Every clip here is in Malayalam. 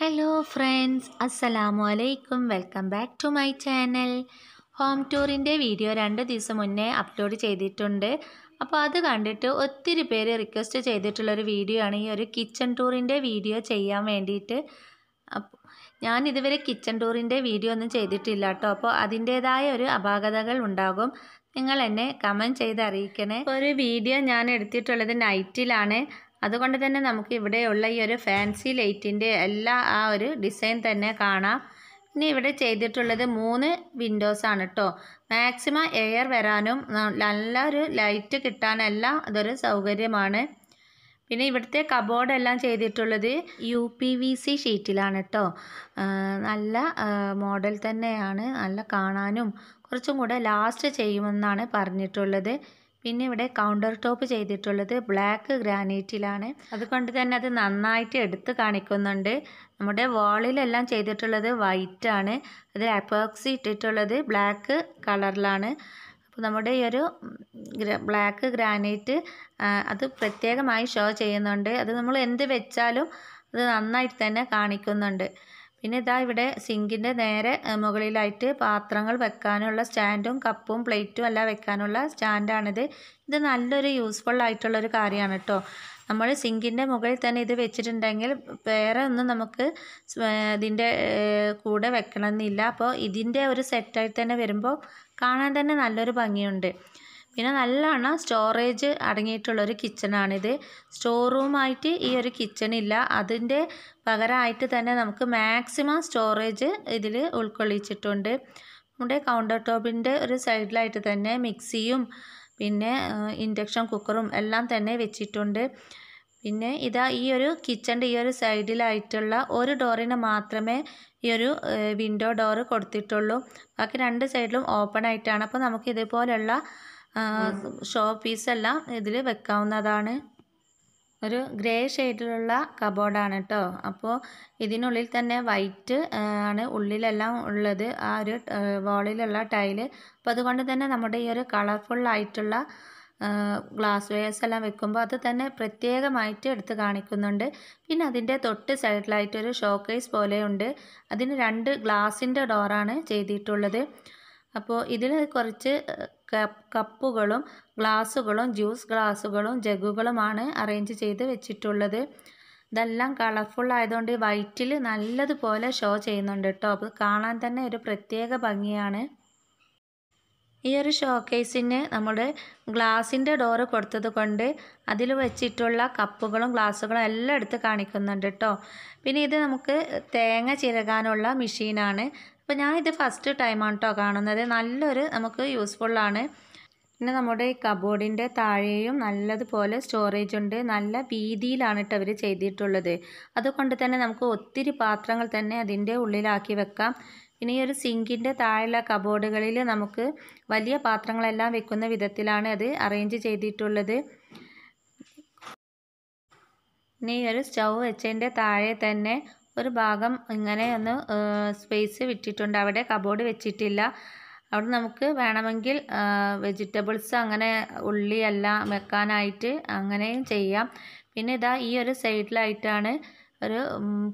ഹലോ ഫ്രണ്ട്സ് അസ്സലാമു അലൈക്കും welcome back to my channel home ടൂറിൻ്റെ വീഡിയോ രണ്ട് ദിവസം മുന്നേ അപ്ലോഡ് ചെയ്തിട്ടുണ്ട് അപ്പോൾ അത് കണ്ടിട്ട് ഒത്തിരി പേര് റിക്വസ്റ്റ് ചെയ്തിട്ടുള്ളൊരു വീഡിയോ ആണ് ഈ ഒരു കിച്ചൺ ടൂറിൻ്റെ വീഡിയോ ചെയ്യാൻ വേണ്ടിയിട്ട് ഞാൻ ഇതുവരെ കിച്ചൺ ടൂറിൻ്റെ വീഡിയോ ഒന്നും ചെയ്തിട്ടില്ല കേട്ടോ അപ്പോൾ അതിൻ്റേതായ ഒരു അപാകതകൾ ഉണ്ടാകും നിങ്ങൾ എന്നെ കമൻറ്റ് ചെയ്ത് അറിയിക്കണേ ഒരു വീഡിയോ ഞാൻ എടുത്തിട്ടുള്ളത് നൈറ്റിലാണ് അതുകൊണ്ട് തന്നെ നമുക്ക് ഇവിടെയുള്ള ഈ ഒരു ഫാൻസി ലൈറ്റിൻ്റെ എല്ലാ ആ ഒരു ഡിസൈൻ തന്നെ കാണാം ഇനി ഇവിടെ ചെയ്തിട്ടുള്ളത് മൂന്ന് വിൻഡോസ് ആണ് കേട്ടോ മാക്സിമം എയർ വരാനും നല്ലൊരു ലൈറ്റ് കിട്ടാനെല്ലാം അതൊരു സൗകര്യമാണ് പിന്നെ ഇവിടുത്തെ കബോർഡെല്ലാം ചെയ്തിട്ടുള്ളത് യു പി വി സി ഷീറ്റിലാണ് കേട്ടോ നല്ല മോഡൽ തന്നെയാണ് നല്ല കാണാനും കുറച്ചും കൂടെ ലാസ്റ്റ് ചെയ്യുമെന്നാണ് പറഞ്ഞിട്ടുള്ളത് പിന്നെ ഇവിടെ കൗണ്ടർ ടോപ്പ് ചെയ്തിട്ടുള്ളത് ബ്ലാക്ക് ഗ്രാനൈറ്റിലാണ് അതുകൊണ്ട് തന്നെ അത് നന്നായിട്ട് എടുത്ത് കാണിക്കുന്നുണ്ട് നമ്മുടെ വാളിലെല്ലാം ചെയ്തിട്ടുള്ളത് വൈറ്റ് ആണ് അതിൽ അപ്പോക്സി ഇട്ടിട്ടുള്ളത് ബ്ലാക്ക് കളറിലാണ് അപ്പോൾ നമ്മുടെ ഈ ഒരു ബ്ലാക്ക് ഗ്രാനൈറ്റ് അത് പ്രത്യേകമായി ഷോ ചെയ്യുന്നുണ്ട് അത് നമ്മൾ എന്ത് വെച്ചാലും അത് നന്നായിട്ട് തന്നെ കാണിക്കുന്നുണ്ട് പിന്നെ ഇതാ ഇവിടെ സിങ്കിൻ്റെ നേരെ മുകളിലായിട്ട് പാത്രങ്ങൾ വെക്കാനുള്ള സ്റ്റാൻഡും കപ്പും പ്ലേറ്റും എല്ലാം വെക്കാനുള്ള സ്റ്റാൻഡാണിത് ഇത് നല്ലൊരു യൂസ്ഫുൾ ആയിട്ടുള്ളൊരു കാര്യമാണ് കേട്ടോ നമ്മൾ സിങ്കിൻ്റെ മുകളിൽ തന്നെ ഇത് വെച്ചിട്ടുണ്ടെങ്കിൽ വേറെ ഒന്നും നമുക്ക് ഇതിൻ്റെ കൂടെ വെക്കണമെന്നില്ല അപ്പോൾ ഇതിൻ്റെ ഒരു സെറ്റായി തന്നെ വരുമ്പോൾ കാണാൻ തന്നെ നല്ലൊരു ഭംഗിയുണ്ട് പിന്നെ നല്ലവണ്ണം സ്റ്റോറേജ് അടങ്ങിയിട്ടുള്ളൊരു കിച്ചണാണിത് സ്റ്റോർ റൂമായിട്ട് ഈ ഒരു കിച്ചൺ ഇല്ല അതിൻ്റെ പകരമായിട്ട് തന്നെ നമുക്ക് മാക്സിമം സ്റ്റോറേജ് ഇതിൽ ഉൾക്കൊള്ളിച്ചിട്ടുണ്ട് നമ്മുടെ കൗണ്ടർ ടോപ്പിൻ്റെ ഒരു സൈഡിലായിട്ട് തന്നെ മിക്സിയും പിന്നെ ഇൻഡക്ഷൻ കുക്കറും എല്ലാം തന്നെ വെച്ചിട്ടുണ്ട് പിന്നെ ഇതാ ഈ ഒരു കിച്ചൻ്റെ ഈ ഒരു സൈഡിലായിട്ടുള്ള ഒരു ഡോറിന് മാത്രമേ ഈ ഒരു വിൻഡോ ഡോറ് കൊടുത്തിട്ടുള്ളൂ ബാക്കി രണ്ട് സൈഡിലും ഓപ്പൺ ആയിട്ടാണ് അപ്പോൾ നമുക്ക് ഇതുപോലെയുള്ള ഷോ പീസല്ല ഇതിൽ വെക്കാവുന്നതാണ് ഒരു ഗ്രേ ഷെയ്ഡിലുള്ള കബോർഡാണ് കേട്ടോ അപ്പോൾ ഇതിനുള്ളിൽ തന്നെ വൈറ്റ് ആണ് ഉള്ളിലെല്ലാം ഉള്ളത് ആ ഒരു വാളിലുള്ള ടൈല് അപ്പോൾ അതുകൊണ്ട് തന്നെ നമ്മുടെ ഈ ഒരു കളർഫുൾ ആയിട്ടുള്ള ഗ്ലാസ് വെയേഴ്സ് എല്ലാം വെക്കുമ്പോൾ അത് തന്നെ പ്രത്യേകമായിട്ട് എടുത്ത് കാണിക്കുന്നുണ്ട് പിന്നെ അതിൻ്റെ തൊട്ട് സൈഡിലായിട്ടൊരു ഷോക്കേസ് പോലെയുണ്ട് അതിന് രണ്ട് ഗ്ലാസിൻ്റെ ഡോറാണ് ചെയ്തിട്ടുള്ളത് അപ്പോൾ ഇതിൽ കുറച്ച് കപ്പുകളും ഗ്ലാസ്സുകളും ജ്യൂസ് ഗ്ലാസ്സുകളും ജഗുകളുമാണ് അറേഞ്ച് ചെയ്ത് വെച്ചിട്ടുള്ളത് ഇതെല്ലാം കളർഫുൾ ആയതുകൊണ്ട് വൈറ്റിൽ നല്ലതുപോലെ ഷോ ചെയ്യുന്നുണ്ട് കേട്ടോ അപ്പോൾ കാണാൻ തന്നെ ഒരു പ്രത്യേക ഭംഗിയാണ് ഈ ഒരു ഷോക്കേസിന് നമ്മുടെ ഗ്ലാസിൻ്റെ ഡോറ് കൊടുത്തത് കൊണ്ട് അതിൽ വെച്ചിട്ടുള്ള കപ്പുകളും ഗ്ലാസ്സുകളും എല്ലാം എടുത്ത് കാണിക്കുന്നുണ്ട് കേട്ടോ പിന്നെ ഇത് നമുക്ക് തേങ്ങ ചിരകാനുള്ള മെഷീനാണ് അപ്പോൾ ഞാൻ ഇത് ഫസ്റ്റ് ടൈമാണ് കേട്ടോ കാണുന്നത് നല്ലൊരു നമുക്ക് യൂസ്ഫുള്ളാണ് പിന്നെ നമ്മുടെ ഈ കബോർഡിൻ്റെ താഴെയും നല്ലതുപോലെ സ്റ്റോറേജ് ഉണ്ട് നല്ല വീതിയിലാണ് കേട്ടോ അവർ ചെയ്തിട്ടുള്ളത് അതുകൊണ്ട് തന്നെ നമുക്ക് ഒത്തിരി പാത്രങ്ങൾ തന്നെ അതിൻ്റെ ഉള്ളിലാക്കി വെക്കാം പിന്നെ ഈ ഒരു സിങ്കിൻ്റെ താഴെയുള്ള കബോർഡുകളിൽ നമുക്ക് വലിയ പാത്രങ്ങളെല്ലാം വെക്കുന്ന വിധത്തിലാണ് അത് അറേഞ്ച് ചെയ്തിട്ടുള്ളത് ഇനി ഈ ഒരു സ്റ്റൗ വെച്ചതിൻ്റെ താഴെ തന്നെ ഒരു ഭാഗം ഇങ്ങനെ ഒന്ന് സ്പേസ് വിട്ടിട്ടുണ്ട് അവിടെ കബോർഡ് വെച്ചിട്ടില്ല അവിടെ നമുക്ക് വേണമെങ്കിൽ വെജിറ്റബിൾസ് അങ്ങനെ ഉള്ളിയെല്ലാം വെക്കാനായിട്ട് അങ്ങനെയും ചെയ്യാം പിന്നെ ഇതാ ഈ ഒരു സൈഡിലായിട്ടാണ് ഒരു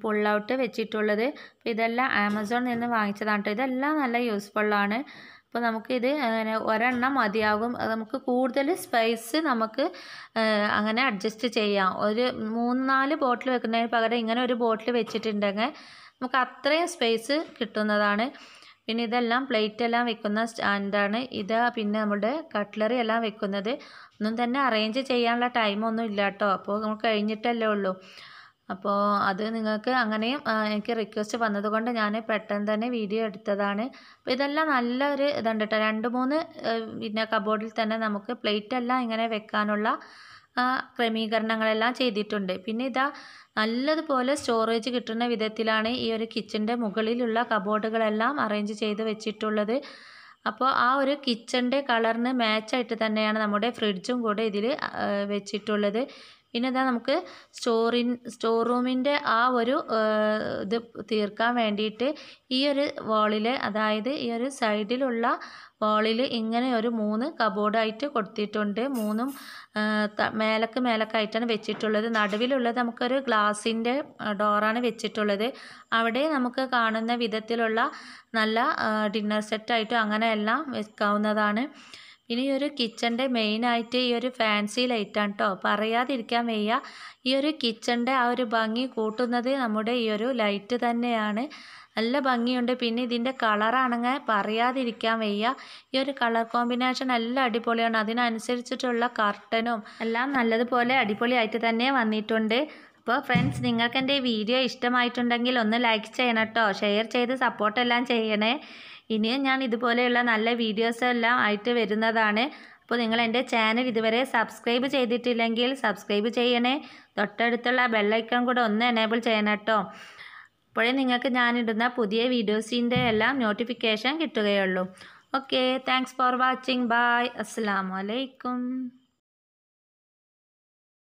പുൾ ഔട്ട് വെച്ചിട്ടുള്ളത് ഇതെല്ലാം ആമസോണിൽ നിന്ന് വാങ്ങിച്ചതാണ് കേട്ടോ ഇതെല്ലാം നല്ല യൂസ്ഫുള്ളാണ് അപ്പോൾ നമുക്കിത് ഒരെണ്ണം മതിയാകും നമുക്ക് കൂടുതൽ സ്പൈസ് നമുക്ക് അങ്ങനെ അഡ്ജസ്റ്റ് ചെയ്യാം ഒരു മൂന്ന് നാല് ബോട്ടിൽ വെക്കുന്നതിന് പകരം ഇങ്ങനെ ഒരു ബോട്ടിൽ വെച്ചിട്ടുണ്ടെങ്കിൽ നമുക്ക് അത്രയും സ്പേസ് കിട്ടുന്നതാണ് പിന്നെ ഇതെല്ലാം പ്ലേറ്റ് എല്ലാം വെക്കുന്ന സ്റ്റാൻഡാണ് ഇത് പിന്നെ നമ്മുടെ കട്ട്ലറി എല്ലാം വെക്കുന്നത് ഒന്നും തന്നെ അറേഞ്ച് ചെയ്യാനുള്ള ടൈമൊന്നും ഇല്ല കേട്ടോ അപ്പോൾ നമുക്ക് കഴിഞ്ഞിട്ടല്ലേ ഉള്ളൂ അപ്പോൾ അത് നിങ്ങൾക്ക് അങ്ങനെയും എനിക്ക് റിക്വസ്റ്റ് വന്നതുകൊണ്ട് ഞാൻ പെട്ടെന്ന് തന്നെ വീഡിയോ എടുത്തതാണ് അപ്പോൾ ഇതെല്ലാം നല്ലൊരു ഇതുണ്ട് കേട്ടോ രണ്ട് മൂന്ന് പിന്നെ കബോർഡിൽ തന്നെ നമുക്ക് പ്ലേറ്റ് എല്ലാം ഇങ്ങനെ വെക്കാനുള്ള ക്രമീകരണങ്ങളെല്ലാം ചെയ്തിട്ടുണ്ട് പിന്നെ ഇതാ നല്ലതുപോലെ സ്റ്റോറേജ് കിട്ടുന്ന വിധത്തിലാണ് ഈ ഒരു കിച്ചൻ്റെ മുകളിലുള്ള കബോർഡുകളെല്ലാം അറേഞ്ച് ചെയ്ത് വെച്ചിട്ടുള്ളത് അപ്പോൾ ആ ഒരു കിച്ചൻ്റെ കളറിന് മാച്ചായിട്ട് തന്നെയാണ് നമ്മുടെ ഫ്രിഡ്ജും കൂടെ ഇതിൽ വെച്ചിട്ടുള്ളത് പിന്നെ ഇതാ നമുക്ക് സ്റ്റോറിൻ സ്റ്റോർ റൂമിൻ്റെ ആ ഒരു ഇത് തീർക്കാൻ വേണ്ടിയിട്ട് ഈ ഒരു വാളിൽ അതായത് ഈ ഒരു സൈഡിലുള്ള വാളിൽ ഇങ്ങനെ ഒരു മൂന്ന് കബോർഡായിട്ട് കൊടുത്തിട്ടുണ്ട് മൂന്നും മേലക്ക് മേലക്കായിട്ടാണ് വെച്ചിട്ടുള്ളത് നടുവിലുള്ളത് നമുക്കൊരു ഗ്ലാസിൻ്റെ ഡോറാണ് വെച്ചിട്ടുള്ളത് അവിടെ നമുക്ക് കാണുന്ന വിധത്തിലുള്ള നല്ല ഡിന്നർ സെറ്റായിട്ടും അങ്ങനെ എല്ലാം വെക്കാവുന്നതാണ് ഇനി ഒരു കിച്ചൻ്റെ മെയിനായിട്ട് ഈ ഒരു ഫാൻസി ലൈറ്റാണ് കേട്ടോ പറയാതിരിക്കാൻ വയ്യ ഈ ഒരു കിച്ചൻ്റെ ആ ഒരു ഭംഗി കൂട്ടുന്നത് നമ്മുടെ ഈ ഒരു ലൈറ്റ് തന്നെയാണ് നല്ല ഭംഗിയുണ്ട് പിന്നെ ഇതിൻ്റെ കളറാണെങ്കിൽ പറയാതിരിക്കാൻ വയ്യ ഈ ഒരു കളർ കോമ്പിനേഷൻ നല്ല അടിപൊളിയാണ് അതിനനുസരിച്ചിട്ടുള്ള കർട്ടനും എല്ലാം നല്ലതുപോലെ അടിപൊളിയായിട്ട് തന്നെ വന്നിട്ടുണ്ട് അപ്പോൾ ഫ്രണ്ട്സ് നിങ്ങൾക്ക് എൻ്റെ വീഡിയോ ഇഷ്ടമായിട്ടുണ്ടെങ്കിൽ ഒന്ന് ലൈക്ക് ചെയ്യണം കേട്ടോ ഷെയർ ചെയ്ത് സപ്പോർട്ടെല്ലാം ചെയ്യണേ ഇനിയും ഞാൻ ഇതുപോലെയുള്ള നല്ല വീഡിയോസ് എല്ലാം ആയിട്ട് വരുന്നതാണ് അപ്പോൾ നിങ്ങൾ എൻ്റെ ചാനൽ ഇതുവരെ സബ്സ്ക്രൈബ് ചെയ്തിട്ടില്ലെങ്കിൽ സബ്സ്ക്രൈബ് ചെയ്യണേ തൊട്ടടുത്തുള്ള ബെല്ലൈക്കൺ കൂടെ ഒന്ന് എനേബിൾ ചെയ്യണം കേട്ടോ അപ്പോഴേ നിങ്ങൾക്ക് ഞാനിടുന്ന പുതിയ വീഡിയോസിൻ്റെ എല്ലാം നോട്ടിഫിക്കേഷൻ കിട്ടുകയുള്ളൂ okay thanks for watching bye അസ്സാം വലൈക്കും